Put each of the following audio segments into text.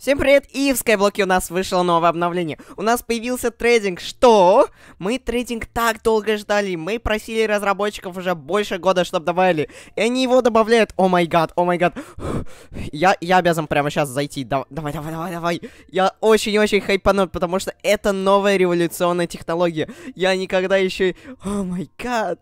Всем привет! И в Skyblock у нас вышло новое обновление. У нас появился трейдинг. Что? Мы трейдинг так долго ждали. Мы просили разработчиков уже больше года, чтобы добавили. И они его добавляют. О май гад, о май гад. Я, я обязан прямо сейчас зайти. Давай, давай, давай, давай. Я очень-очень хайпану, потому что это новая революционная технология. Я никогда еще... О май гад.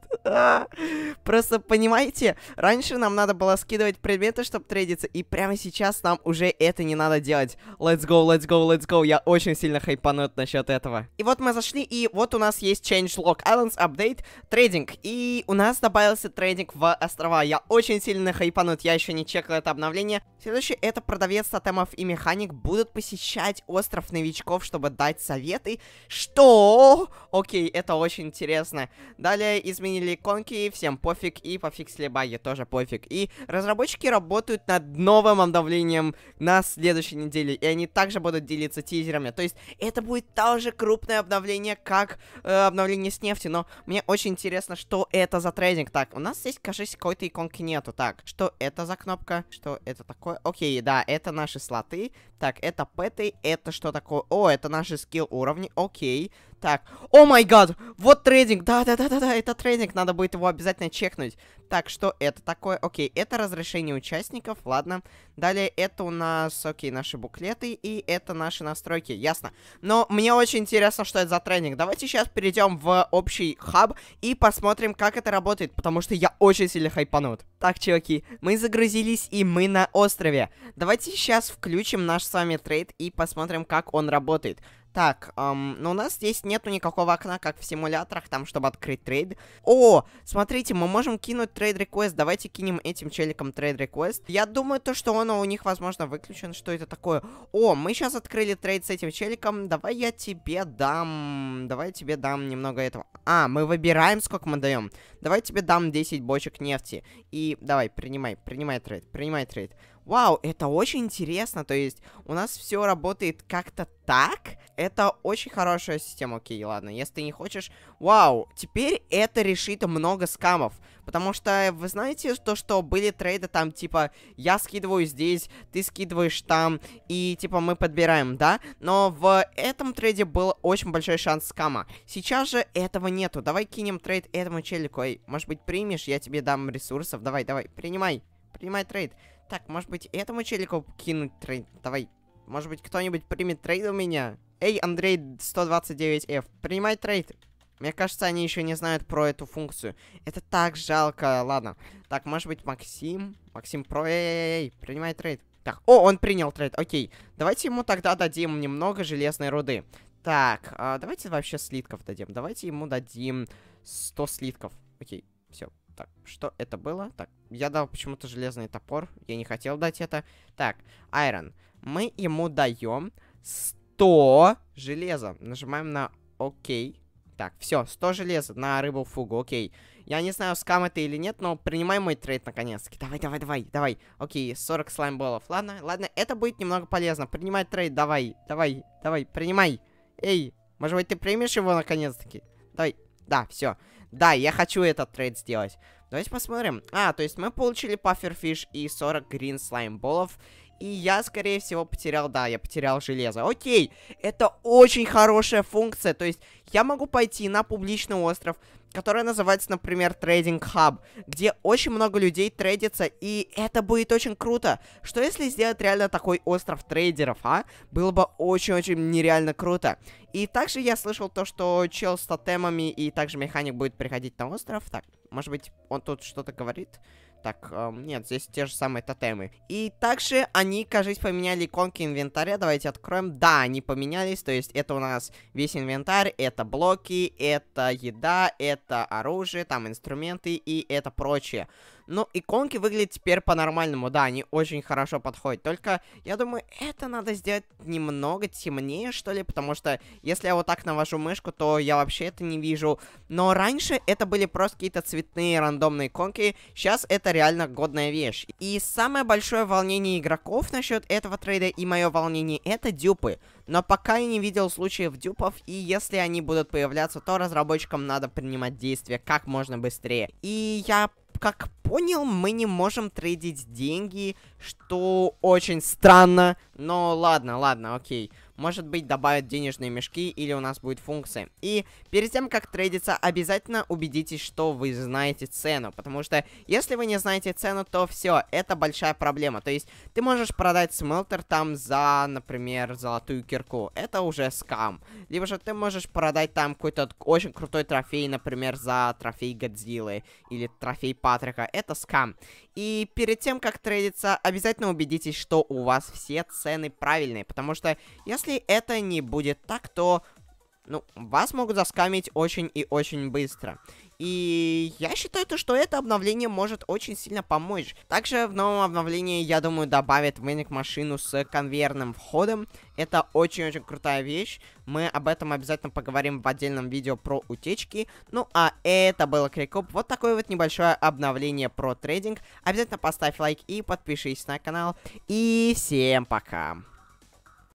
Просто понимаете, раньше нам надо было скидывать предметы, чтобы трейдиться, и прямо сейчас нам уже это не надо делать. Let's go, let's go, let's go. Я очень сильно хайпанут насчет этого. И вот мы зашли, и вот у нас есть Change changelog islands update трейдинг. И у нас добавился трейдинг в острова. Я очень сильно хайпанут, я еще не чекал это обновление. Следующее, это продавец тотемов и механик будут посещать остров новичков, чтобы дать советы. Что? Окей, это очень интересно. Далее изменили иконки, всем пофиг, и пофиг с фикслебаге тоже пофиг. И разработчики работают над новым обновлением на следующей неделе, и они также будут делиться тизерами. То есть это будет та же крупное обновление, как э, обновление с нефти, но мне очень интересно, что это за трейдинг. Так, у нас здесь, кажется, какой-то иконки нету. Так, что это за кнопка? Что это такое? Окей, да, это наши слоты. Так, это пэты, это что такое? О, это наши скилл уровни, окей. Так, о май гад, вот трейдинг, да-да-да-да-да, это трейдинг, надо будет его обязательно чекнуть. Так, что это такое? Окей, это разрешение участников, ладно. Далее это у нас, окей, наши буклеты и это наши настройки, ясно. Но мне очень интересно, что это за трейдинг. Давайте сейчас перейдем в общий хаб и посмотрим, как это работает, потому что я очень сильно хайпанут. Так, чуваки, мы загрузились и мы на острове. Давайте сейчас включим наш с вами трейд и посмотрим, как он работает. Так, эм, но у нас здесь нету никакого окна, как в симуляторах, там, чтобы открыть трейд. О, смотрите, мы можем кинуть трейд-реквест. Давайте кинем этим челиком трейд-реквест. Я думаю, то, что он у них, возможно, выключен. Что это такое? О, мы сейчас открыли трейд с этим челиком. Давай я тебе дам... Давай я тебе дам немного этого. А, мы выбираем, сколько мы даем. Давай я тебе дам 10 бочек нефти. И давай, принимай, принимай трейд, принимай трейд. Вау, это очень интересно. То есть у нас все работает как-то так, это очень хорошая система. Окей, ладно, если ты не хочешь... Вау, теперь это решит много скамов. Потому что, э, вы знаете, то, что были трейды там, типа, я скидываю здесь, ты скидываешь там, и, типа, мы подбираем, да? Но в этом трейде был очень большой шанс скама. Сейчас же этого нету. Давай кинем трейд этому челику. Эй, может быть, примешь? Я тебе дам ресурсов. Давай, давай, принимай. Принимай трейд. Так, может быть, этому челику кинуть трейд? Давай. Может быть, кто-нибудь примет трейд у меня? Эй, Андрей 129F, принимай трейд. Мне кажется, они еще не знают про эту функцию. Это так жалко. Ладно. Так, может быть, Максим? Максим про... Эй, принимай трейд. Так, о, он принял трейд, окей. Давайте ему тогда дадим немного железной руды. Так, а давайте вообще слитков дадим. Давайте ему дадим 100 слитков. Окей, все. Так, что это было? Так, я дал почему-то железный топор. Я не хотел дать это. Так, Айрон. Мы ему даем 100 100 железа. Нажимаем на окей Так, все, 100 железа на рыбу фугу, окей. Я не знаю, скам это или нет, но принимай мой трейд наконец-таки. Давай, давай, давай, давай. Окей, 40 слаймболов. Ладно, ладно, это будет немного полезно. Принимай трейд, давай, давай, давай, принимай. Эй, может быть, ты примешь его наконец-таки? Давай, да, все. Да, я хочу этот трейд сделать. Давайте посмотрим. А, то есть мы получили пафферфиш и 40 грин слаймболов. И я, скорее всего, потерял, да, я потерял железо. Окей, это очень хорошая функция. То есть я могу пойти на публичный остров, который называется, например, Trading Hub, где очень много людей трейдится, и это будет очень круто. Что если сделать реально такой остров трейдеров, а? Было бы очень-очень нереально круто. И также я слышал то, что чел с тотемами и также механик будет приходить на остров. Так, может быть, он тут что-то говорит? Так, эм, нет, здесь те же самые тотемы. И также они, кажется, поменяли иконки инвентаря. Давайте откроем. Да, они поменялись. То есть это у нас весь инвентарь, это блоки, это еда, это оружие, там инструменты и это прочее. Но иконки выглядят теперь по-нормальному, да, они очень хорошо подходят. Только, я думаю, это надо сделать немного темнее, что ли, потому что если я вот так навожу мышку, то я вообще это не вижу. Но раньше это были просто какие-то цветные рандомные иконки, сейчас это реально годная вещь. И самое большое волнение игроков насчет этого трейда и мое волнение это дюпы. Но пока я не видел случаев дюпов, и если они будут появляться, то разработчикам надо принимать действия как можно быстрее. И я как понял, мы не можем трейдить деньги, что очень странно, но ладно, ладно, окей может быть добавят денежные мешки или у нас будет функции И перед тем, как трейдиться, обязательно убедитесь, что вы знаете цену, потому что если вы не знаете цену, то все, это большая проблема. То есть ты можешь продать смелтер там за, например, золотую кирку, это уже скам. Либо же ты можешь продать там какой-то очень крутой трофей, например, за трофей Годзиллы или трофей Патрика, это скам. И перед тем, как трейдиться, обязательно убедитесь, что у вас все цены правильные, потому что если если это не будет так, то ну, вас могут заскамить очень и очень быстро. И я считаю, то, что это обновление может очень сильно помочь. Также в новом обновлении, я думаю, добавят веник машину с конвейерным входом. Это очень-очень крутая вещь. Мы об этом обязательно поговорим в отдельном видео про утечки. Ну, а это было Крикоп. Вот такое вот небольшое обновление про трейдинг. Обязательно поставь лайк и подпишись на канал. И всем пока.